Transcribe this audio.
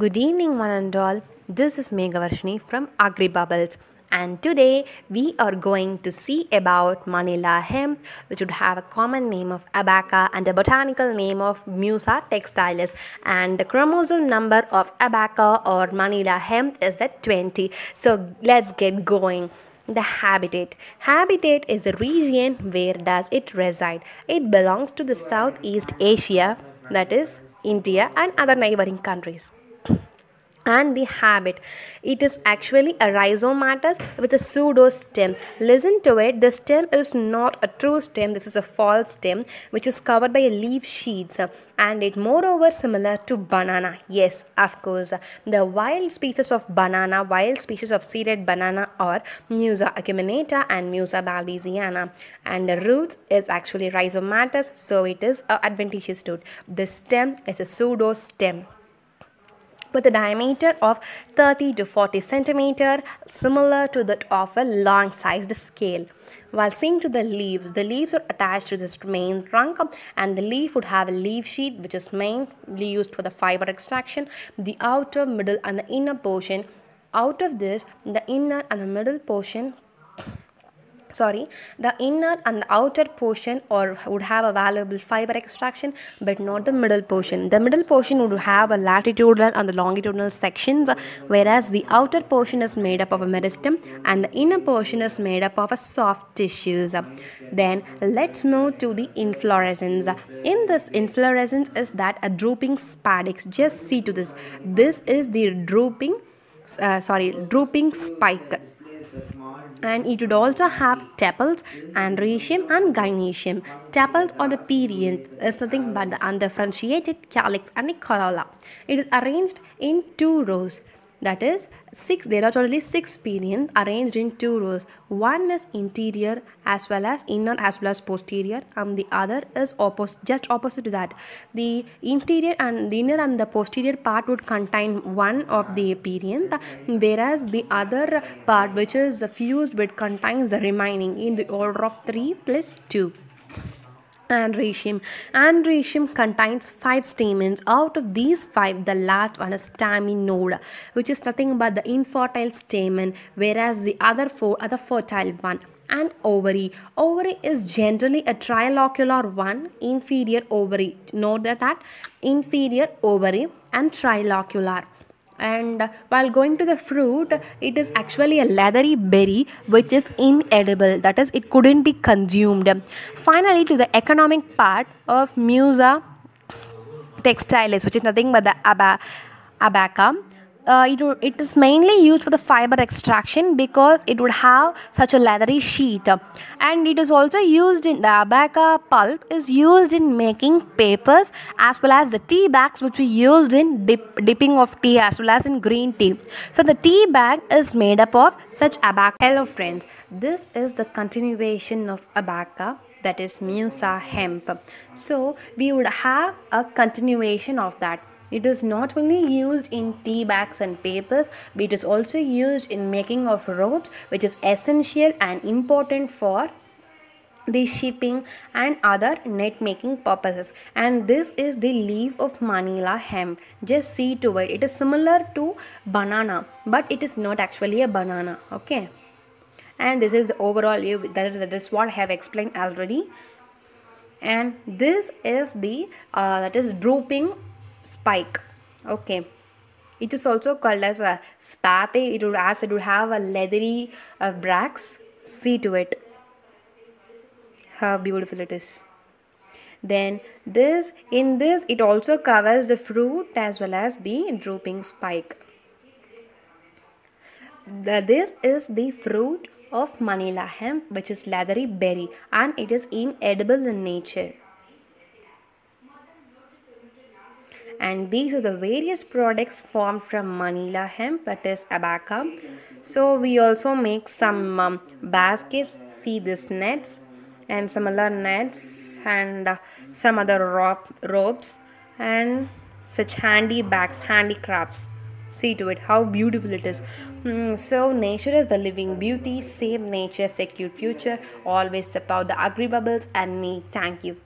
Good evening, one and all. This is Meghavarshini from Agri Bubbles, and today we are going to see about Manila hemp, which would have a common name of abaca and a botanical name of Musa textilis. And the chromosome number of abaca or Manila hemp is at 20. So let's get going the habitat habitat is the region where does it reside it belongs to the southeast asia that is india and other neighboring countries and the habit. It is actually a rhizomatous with a pseudo stem. Listen to it. The stem is not a true stem. This is a false stem which is covered by a leaf sheets uh, and it moreover similar to banana. Yes, of course. The wild species of banana, wild species of seeded banana are Musa acuminata and Musa balbisiana and the roots is actually rhizomatous so it is a adventitious root. The stem is a pseudo stem with a diameter of 30 to 40 centimeter similar to that of a long sized scale. While seeing to the leaves, the leaves are attached to this main trunk and the leaf would have a leaf sheet which is mainly used for the fiber extraction. The outer, middle and the inner portion out of this the inner and the middle portion sorry the inner and the outer portion or would have a valuable fiber extraction but not the middle portion the middle portion would have a latitudinal and the longitudinal sections whereas the outer portion is made up of a meristem and the inner portion is made up of a soft tissues then let's move to the inflorescence in this inflorescence is that a drooping spadix just see to this this is the drooping uh, sorry drooping spike and it would also have tepals, andrecium and gynecium. Tepals or the perianth uh, is nothing but the undifferentiated calyx and the corolla. It is arranged in two rows that is six there are totally six pinions arranged in two rows one is interior as well as inner as well as posterior and the other is opposite just opposite to that the interior and the inner and the posterior part would contain one of the pinion whereas the other part which is fused would contains the remaining in the order of 3 plus 2 andracium. Andracium contains five stamens. Out of these five, the last one is staminode, which is nothing but the infertile stamen, whereas the other four are the fertile one and ovary. Ovary is generally a trilocular one, inferior ovary. Note that, that inferior ovary and trilocular and while going to the fruit it is actually a leathery berry which is inedible that is it couldn't be consumed finally to the economic part of musa textiles, which is nothing but the abaca uh, it, it is mainly used for the fiber extraction because it would have such a leathery sheath and it is also used in the uh, abaca pulp is used in making papers as well as the tea bags which we used in dip, dipping of tea as well as in green tea so the tea bag is made up of such abaca hello friends this is the continuation of abaca that is musa hemp so we would have a continuation of that it is not only used in tea bags and papers, but it is also used in making of ropes which is essential and important for the shipping and other net making purposes and this is the leaf of manila hemp just see to it it is similar to banana but it is not actually a banana okay and this is the overall view that is, that is what i have explained already and this is the uh, that is drooping spike okay it is also called as a spathe it would as it would have a leathery uh, brax see to it how beautiful it is then this in this it also covers the fruit as well as the drooping spike the, this is the fruit of manila hemp which is leathery berry and it is inedible in nature and these are the various products formed from manila hemp that is abaca so we also make some um, baskets see these nets and similar nets and uh, some other rope, ropes and such handy bags handicrafts see to it how beautiful it is mm, so nature is the living beauty save nature secure future always support the agreeables and me thank you